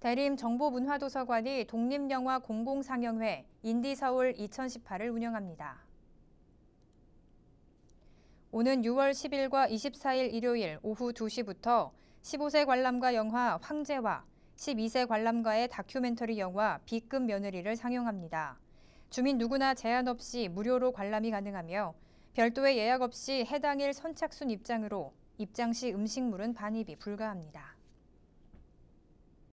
대림 정보문화도서관이 독립영화 공공상영회 인디서울 2018을 운영합니다. 오는 6월 10일과 24일 일요일 오후 2시부터 15세 관람가 영화 황제와 12세 관람가의 다큐멘터리 영화 B급 며느리를 상영합니다. 주민 누구나 제한 없이 무료로 관람이 가능하며 별도의 예약 없이 해당일 선착순 입장으로 입장 시 음식물은 반입이 불가합니다.